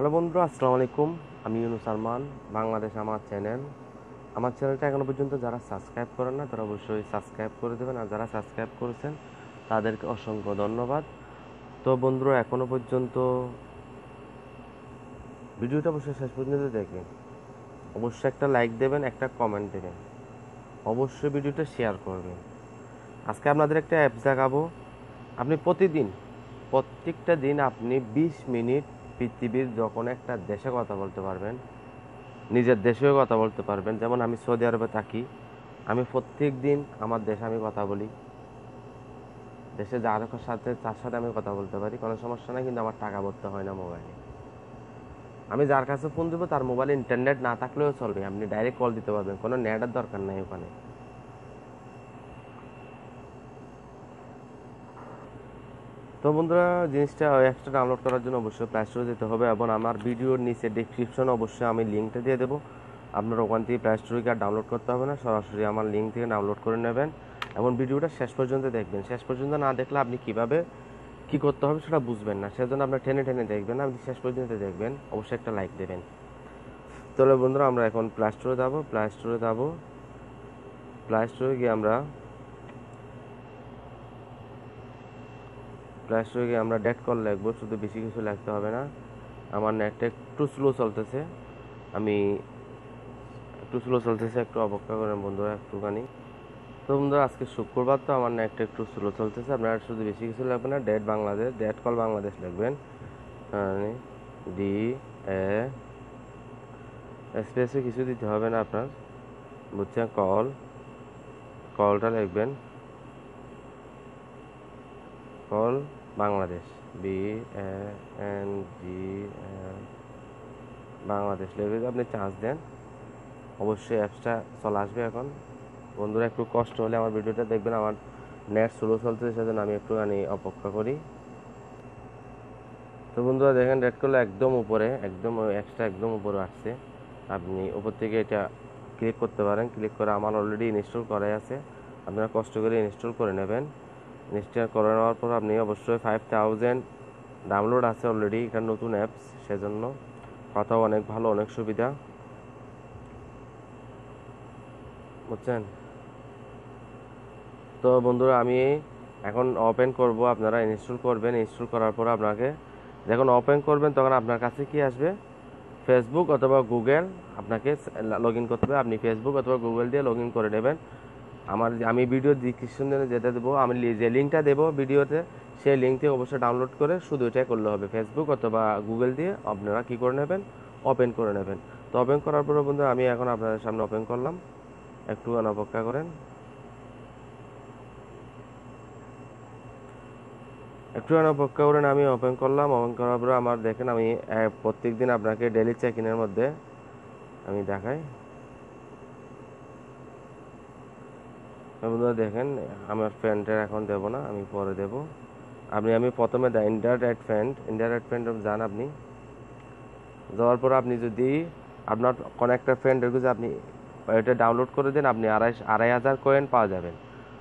hello বন্ধুরা আসসালামু আলাইকুম আমি ইউনুস আরমান বাংলাদেশ আমার চ্যানেল আমার চ্যানেলটা এখনো পর্যন্ত যারা সাবস্ক্রাইব করেন না তারা অবশ্যই সাবস্ক্রাইব করে দেবেন আর যারা সাবস্ক্রাইব করেছেন তাদেরকে অসংখ্য ধন্যবাদ তো বন্ধুরা এখনো পর্যন্ত ভিডিওটা অবশ্যই শেষ পর্যন্ত দেখবেন অবশ্যই একটা লাইক দেবেন একটা কমেন্ট দেবেন অবশ্যই ভিডিওটা শেয়ার করবেন আজকে আপনাদের একটা অ্যাপস দেখাবো আপনি প্রতিদিন প্রত্যেকটা দিন আপনি বিশ মিনিট পৃথিবীর যখন একটা দেশে কথা বলতে পারবেন নিজের দেশেও কথা বলতে পারবেন যেমন আমি সৌদি আরবে থাকি আমি প্রত্যেক দিন আমার দেশে আমি কথা বলি দেশে যার সাথে তার সাথে আমি কথা বলতে পারি কোনো সমস্যা নাই কিন্তু আমার টাকা ভরতে হয় না মোবাইলে আমি যার কাছে ফোন দেবো তার মোবাইলে ইন্টারনেট না থাকলেও চলবে আপনি ডাইরেক্ট কল দিতে পারবেন কোনো নেটের দরকার নাই ওখানে তো বন্ধুরা জিনিসটা অ্যাপসটা ডাউনলোড করার জন্য অবশ্যই প্লে স্টোরে যেতে হবে এবং আমার ভিডিওর নিচে ডিসক্রিপশনে অবশ্যই আমি লিঙ্কটা দিয়ে দেবো আপনার ওখান থেকে প্লে স্টোরে আর ডাউনলোড করতে হবে না সরাসরি আমার লিঙ্ক থেকে ডাউনলোড করে নেবেন এবং ভিডিওটা শেষ পর্যন্ত দেখবেন শেষ পর্যন্ত না দেখলে আপনি কীভাবে কি করতে হবে সেটা বুঝবেন না সেজন্য আপনার টেনে টেনে দেখবেন আপনি শেষ পর্যন্ত দেখবেন অবশ্যই একটা লাইক দেবেন তাহলে বন্ধুরা আমরা এখন প্লে স্টোরে যাবো প্লে স্টোরে যাবো প্লে স্টোরে গিয়ে আমরা প্লে আমরা ডেট কল লিখবো শুধু বেশি কিছু লিখতে হবে না আমার নেটটা একটু স্লো চলতেছে আমি একটু স্লো চলতেছে একটু অপেক্ষা করেন বন্ধুরা একটুখানি তো বন্ধুরা আজকে শুক্রবার তো আমার নেটটা একটু স্লো চলতেছে আপনার শুধু বেশি কিছু লাগবে না date Bangladesh date call Bangladesh লিখবেন ডি মানে e, এ স্পেসে কিছু দিতে হবে না আপনার বুঝছেন কল কলটা লিখবেন call Bangladesh B A N G Bangladesh লেভেলে আপনি চান্স দেন অবশ্যই অ্যাপসটা চলে আসবে এখন বন্ধুরা একটু কষ্ট হলে আমার ভিডিওটা দেখবেন আমার নেট স্লো চলতেছে সেজন্য আমি একটুখানি অপেক্ষা করি তো বন্ধুরা দেখেন রেড করলে একদম উপরে একদম এক্সট্রা একদম উপরে আসছে আপনি উপর থেকে এটা ক্লিক করতে পারেন ক্লিক করে আমার অলরেডি ইনস্টল করাই আছে আপনারা কষ্ট করে ইনস্টল করে নেবেন নিশ্চয় করে নেওয়ার পর আপনি অবশ্যই ফাইভ থাউজেন্ড ডাউনলোড আছে অলরেডি এটা নতুন অ্যাপস সেজন্য কথাও অনেক ভালো অনেক সুবিধা বুঝছেন তো বন্ধুরা আমি এখন ওপেন করব আপনারা ইনস্টল করবেন ইনস্টল করার পর আপনাকে যখন ওপেন করবেন তখন আপনার কাছে কি আসবে ফেসবুক অথবা গুগল আপনাকে লগ ইন করতে হবে আপনি ফেসবুক অথবা গুগল দিয়ে লগ ইন করে নেবেন আমার আমি ভিডিও ডিসক্রিপশনে যেটা দেবো আমি যে লিঙ্কটা দেবো ভিডিওতে সেই লিঙ্ক থেকে অবশ্যই ডাউনলোড করে শুধু এটাই করলে হবে ফেসবুক অথবা গুগল দিয়ে আপনারা কী করে নেবেন ওপেন করে নেবেন তো ওপেন করার পরে বন্ধু আমি এখন আপনাদের সামনে ওপেন করলাম একটু অপেক্ষা করেন একটু অপেক্ষা করেন আমি ওপেন করলাম ওপেন করার পরে আমার দেখেন আমি প্রত্যেক দিন আপনাকে ডেলি চেক ইনের মধ্যে আমি দেখাই বন্ধুরা দেখেন আমার প্যান্টের এখন দেব না আমি পরে দেব আপনি আমি প্রথমে দেয় ইন্টারনেট প্যান্ট ইন্টারনেট প্যান্ট যান আপনি যাওয়ার পর আপনি যদি আপনার কোনো একটা ফ্রেন্ড রেখেছে আপনি এটা ডাউনলোড করে দেন আপনি আড়াই আড়াই হাজার কয়েন পাওয়া যাবেন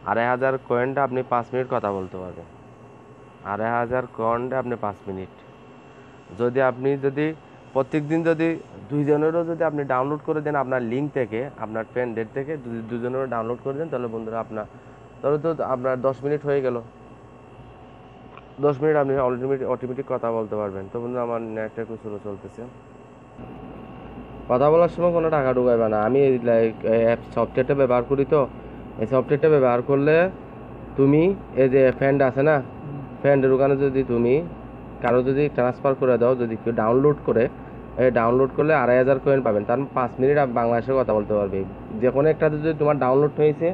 আড়াই হাজার কয়েনটা আপনি পাঁচ মিনিট কথা বলতে পারবেন আড়াই হাজার কয়েনটা আপনি পাঁচ মিনিট যদি আপনি যদি প্রত্যেক দিন যদি দুইজনেরও যদি আপনি ডাউনলোড করে দেন আপনার লিঙ্ক থেকে আপনার ফ্রেন্ড ডেট থেকে যদি দুজনেরও ডাউনলোড করে দেন তাহলে বন্ধুরা আপনার তাহলে তো আপনার দশ মিনিট হয়ে গেল দশ মিনিট আপনি অলরেডি অটোমেটিক কথা বলতে পারবেন তো বন্ধু আমার নেটটা একটু স্লো চলতেছে কথা বলার সময় কোনো টাকা ঢুকাইবে না আমি লাইক অ্যাপ সফটওয়্যারটা ব্যবহার করি তো এই সফটওয়্যারটা ব্যবহার করলে তুমি এই যে ফ্যান্ড আছে না ফ্যান্ডের ওখানে যদি তুমি কারো যদি ট্রান্সফার করে দাও যদি কেউ ডাউনলোড করে ডাউনলোড করলে আড়াই হাজার কয়েন পাবেন তার মানে পাঁচ মিনিট বাংলাদেশে কথা বলতে পারবে যে কোনো একটা যদি তোমার ডাউনলোড হয়েছে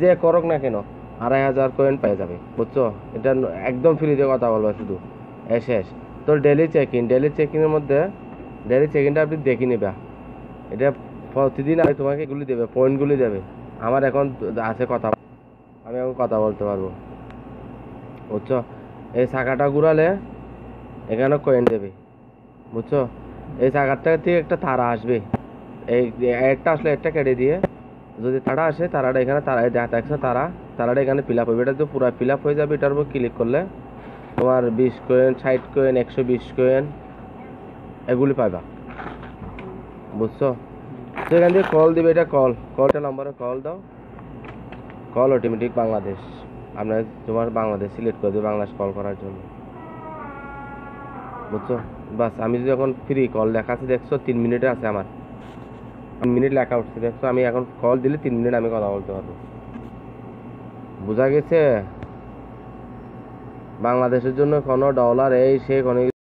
যে করক না কেন আড়াই হাজার কয়েন পেয়ে যাবে বুঝছো এটা একদম ফ্রিতে কথা বলবে শুধু এস তো daily check in daily check ইনের মধ্যে ডেলি চেক ইনটা আপনি দেখে নেবা এটা প্রতিদিন আমি তোমাকে এগুলি দেবে পয়েন্টগুলি দেবে আমার এখন আছে কথা আমি এখন কথা বলতে পারবো বুঝছো এই শাখাটা ঘুরালে এখানে কয়েন দেবে বুঝছো এই জায়গাটা দিয়ে একটা তারা আসবে এই একটা আসলে একটা কেটে দিয়ে যদি তারা আসে তারাটা এখানে তারা একশো তারা তারাটা এখানে ফিল আপ হবে এটা তো পুরো ফিল আপ হয়ে যাবে এটার উপর ক্লিক করলে তোমার বিশ কয়েন ষাট কয়েন একশো বিশ কয়েন এগুলি পাবা বুঝছো তো এখান থেকে কল দিবে এটা কল কলটা নম্বরে কল দাও কল অটোমেটিক বাংলাদেশ আপনার তোমার বাংলাদেশ সিলেক্ট করে দেবে বাংলাদেশ কল করার জন্য বুঝছো বাস আমি যখন ফ্রি কল লেখা আছে দেখছো তিন মিনিটে আছে আমার তিন মিনিট লেখা উঠছে দেখছো আমি এখন কল দিলে তিন মিনিট আমি কথা বলতে পারবো বোঝা গেছে বাংলাদেশের জন্য কোনো ডলার এই সে কোনো